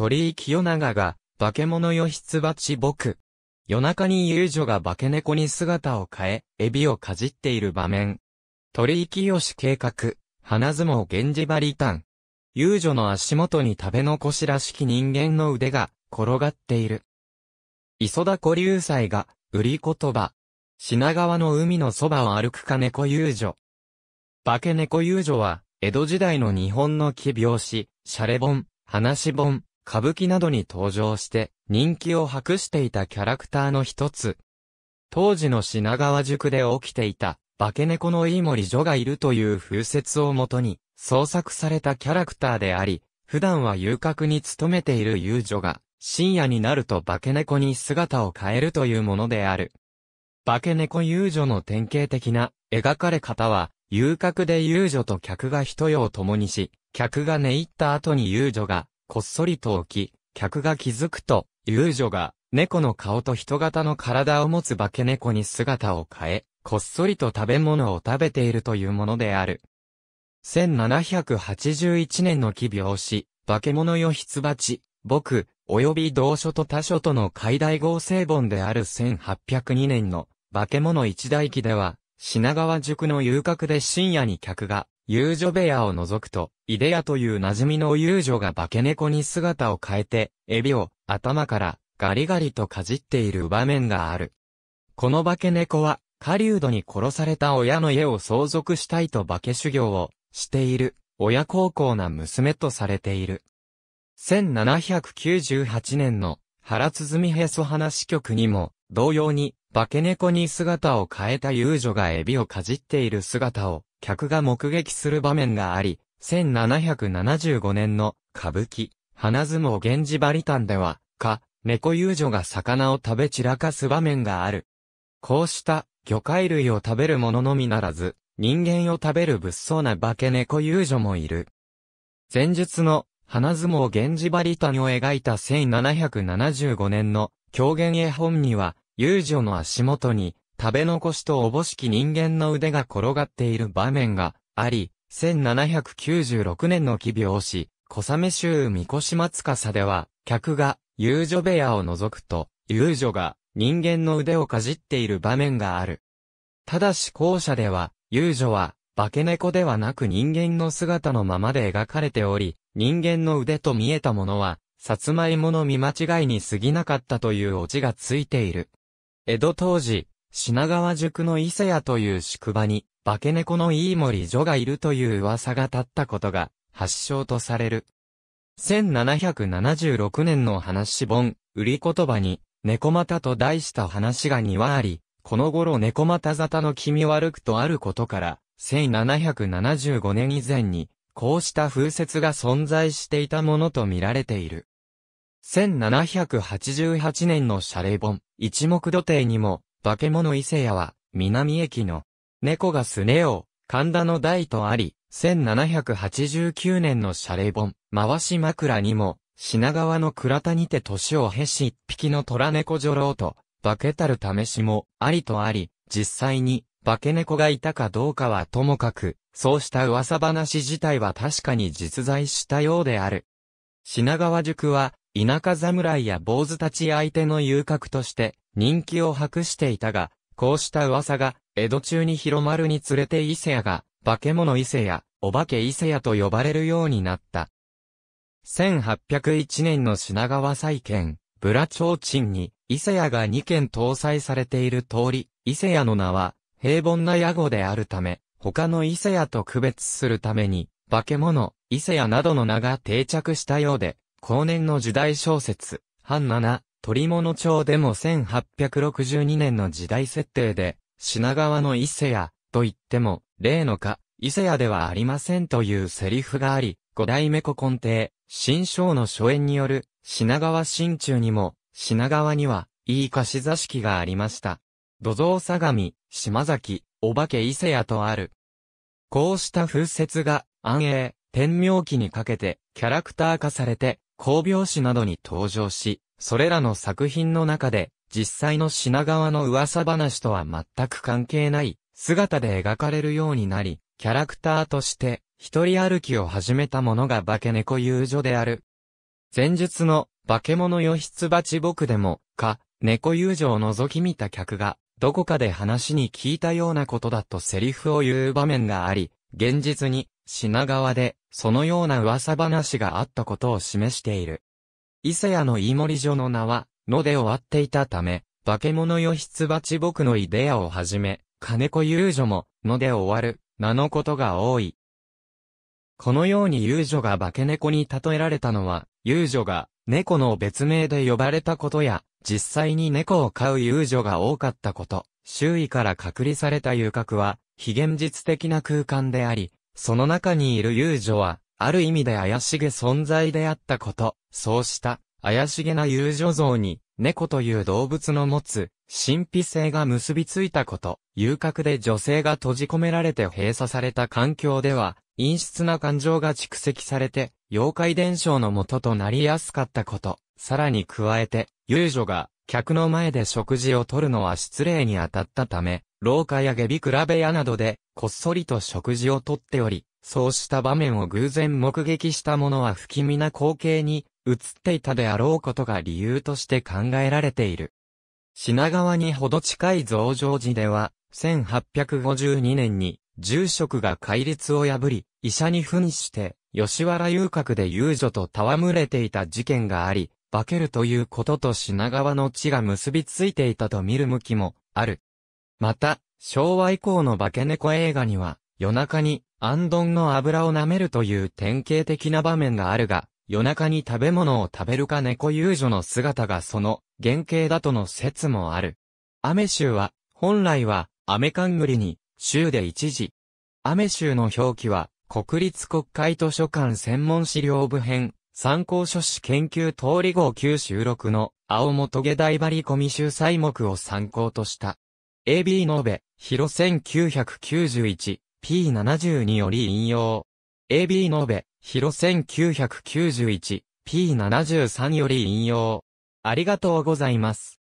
鳥居清長が、化け物よひつばち僕。夜中に遊女が化け猫に姿を変え、エビをかじっている場面。鳥居清計画、花相撲源氏バリタン。遊女の足元に食べ残しらしき人間の腕が転がっている。磯田古流祭が、売り言葉。品川の海のそばを歩くか猫遊女。化け猫遊女は、江戸時代の日本の奇病詩、シャレ本、話本、歌舞伎などに登場して人気を博していたキャラクターの一つ。当時の品川宿で起きていた化け猫の飯森女がいるという風説をもとに創作されたキャラクターであり、普段は遊郭に勤めている遊女が深夜になると化け猫に姿を変えるというものである。化け猫遊女の典型的な描かれ方は、遊郭で遊女と客が一夜を共にし、客が寝入った後に遊女がこっそりと置き、客が気づくと、遊女が、猫の顔と人型の体を持つ化け猫に姿を変え、こっそりと食べ物を食べているというものである。1781年の奇病死、化け物よ筆鉢、僕、及び同書と他書との解題合成本である1802年の、化け物一代記では、品川塾の遊郭で深夜に客が、遊女部屋を除くと、イデヤという馴染みの遊女が化け猫に姿を変えて、エビを頭からガリガリとかじっている場面がある。この化け猫は、狩人に殺された親の家を相続したいと化け修行をしている、親孝行な娘とされている。1798年の原鼓へそ話局にも、同様に、化け猫に姿を変えた遊女がエビをかじっている姿を客が目撃する場面があり、1775年の歌舞伎、花相撲源氏バリタンでは、か、猫遊女が魚を食べ散らかす場面がある。こうした魚介類を食べるもののみならず、人間を食べる物騒な化け猫遊女もいる。前述の花相撲源氏バリタンを描いた1775年の狂言絵本には、遊女の足元に、食べ残しとおぼしき人間の腕が転がっている場面があり、1796年の奇病し、小雨州三越松笠では、客が遊女部屋を覗くと、遊女が人間の腕をかじっている場面がある。ただし後者では、遊女は化け猫ではなく人間の姿のままで描かれており、人間の腕と見えたものは、さつまいもの見間違いに過ぎなかったというオチがついている。江戸当時、品川塾の伊勢屋という宿場に、化け猫の飯森女がいるという噂が立ったことが、発祥とされる。1776年の話本、売り言葉に、猫股と題した話が2話あり、この頃猫股沙汰の気味悪くとあることから、1775年以前に、こうした風説が存在していたものと見られている。1788年のシャレ本、一目土定にも、化け物伊勢屋は、南駅の、猫がすねを、神田の台とあり、1789年のシャレ本、回し枕にも、品川の倉田にて年を経し一匹の虎猫女郎と、化けたる試しも、ありとあり、実際に、化け猫がいたかどうかはともかく、そうした噂話自体は確かに実在したようである。品川塾は、田舎侍や坊主たち相手の遊郭として人気を博していたが、こうした噂が江戸中に広まるにつれて伊勢屋が化け物伊勢屋、お化け伊勢屋と呼ばれるようになった。1801年の品川再建、ブラ提鎮に伊勢屋が2件搭載されている通り、伊勢屋の名は平凡な屋号であるため、他の伊勢屋と区別するために、化け物、伊勢屋などの名が定着したようで、後年の時代小説、半七、鳥物町でも1862年の時代設定で、品川の伊勢屋、と言っても、例のか、伊勢屋ではありませんというセリフがあり、五代目古今亭、新章の初演による、品川新中にも、品川には、いい貸し座敷がありました。土蔵相模、島崎、お化け伊勢屋とある。こうした風説が、安永、天明期にかけて、キャラクター化されて、工業誌などに登場し、それらの作品の中で、実際の品川の噂話とは全く関係ない、姿で描かれるようになり、キャラクターとして、一人歩きを始めたものが化け猫遊女である。前述の、化け物よひつばち僕でも、か、猫遊女を覗き見た客が、どこかで話に聞いたようなことだとセリフを言う場面があり、現実に、品川で、そのような噂話があったことを示している。伊勢屋の飯盛所の名は、ので終わっていたため、化け物よ出鉢僕のイデアをはじめ、金子遊女も、ので終わる、名のことが多い。このように遊女が化け猫に例えられたのは、遊女が猫の別名で呼ばれたことや、実際に猫を飼う遊女が多かったこと、周囲から隔離された遊郭は、非現実的な空間であり、その中にいる遊女は、ある意味で怪しげ存在であったこと、そうした怪しげな遊女像に、猫という動物の持つ神秘性が結びついたこと、遊郭で女性が閉じ込められて閉鎖された環境では、陰湿な感情が蓄積されて、妖怪伝承の元となりやすかったこと、さらに加えて、遊女が客の前で食事をとるのは失礼に当たったため、廊下や下痢比べ屋などで、こっそりと食事をとっており、そうした場面を偶然目撃した者は不気味な光景に映っていたであろうことが理由として考えられている。品川にほど近い増上寺では、1852年に住職が戒律を破り、医者に扮して、吉原遊郭で遊女と戯れていた事件があり、化けるということと品川の地が結びついていたと見る向きもある。また、昭和以降の化け猫映画には、夜中に、アンドンの油を舐めるという典型的な場面があるが、夜中に食べ物を食べるか猫遊女の姿がその原型だとの説もある。アメ州は、本来は、アメカングリに、州で一時。アメ州の表記は、国立国会図書館専門資料部編、参考書士研究通り号9収録の、青本下大張り込み集祭目を参考とした。AB ーベ、広1991、P72 より引用。AB ーベ、広1991、P73 より引用。ありがとうございます。